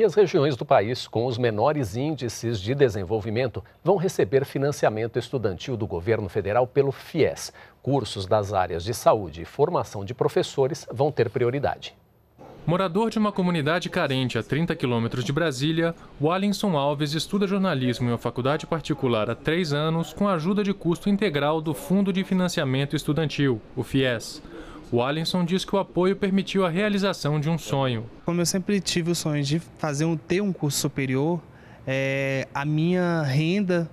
E as regiões do país com os menores índices de desenvolvimento vão receber financiamento estudantil do governo federal pelo FIES. Cursos das áreas de saúde e formação de professores vão ter prioridade. Morador de uma comunidade carente a 30 quilômetros de Brasília, Wallinson Alves estuda jornalismo em uma faculdade particular há três anos com a ajuda de custo integral do Fundo de Financiamento Estudantil, o FIES. O Alisson diz que o apoio permitiu a realização de um sonho. Como eu sempre tive o sonho de fazer um, ter um curso superior, é, a minha renda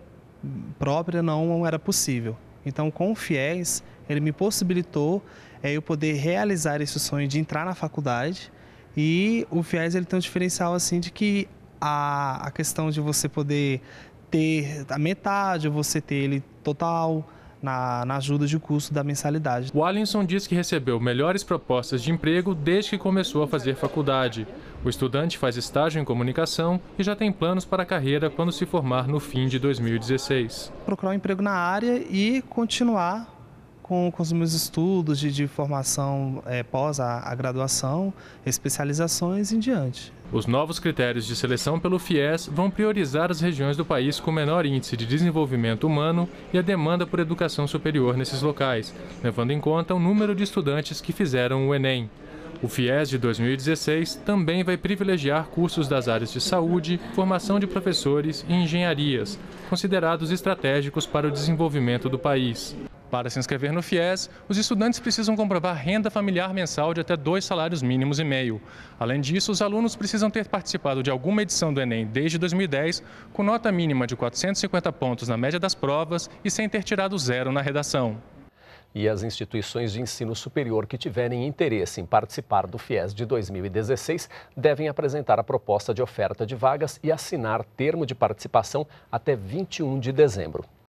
própria não era possível. Então, com o FIES, ele me possibilitou é, eu poder realizar esse sonho de entrar na faculdade. E o FIES ele tem um diferencial assim de que a, a questão de você poder ter a metade, ou você ter ele total, na, na ajuda de custo da mensalidade. O Alinson diz que recebeu melhores propostas de emprego desde que começou a fazer faculdade. O estudante faz estágio em comunicação e já tem planos para a carreira quando se formar no fim de 2016. Procurar um emprego na área e continuar com, com os meus estudos de, de formação é, pós a, a graduação, especializações e em diante. Os novos critérios de seleção pelo FIES vão priorizar as regiões do país com menor índice de desenvolvimento humano e a demanda por educação superior nesses locais, levando em conta o número de estudantes que fizeram o Enem. O FIES de 2016 também vai privilegiar cursos das áreas de saúde, formação de professores e engenharias, considerados estratégicos para o desenvolvimento do país. Para se inscrever no FIES, os estudantes precisam comprovar renda familiar mensal de até dois salários mínimos e meio. Além disso, os alunos precisam ter participado de alguma edição do Enem desde 2010, com nota mínima de 450 pontos na média das provas e sem ter tirado zero na redação. E as instituições de ensino superior que tiverem interesse em participar do FIES de 2016 devem apresentar a proposta de oferta de vagas e assinar termo de participação até 21 de dezembro.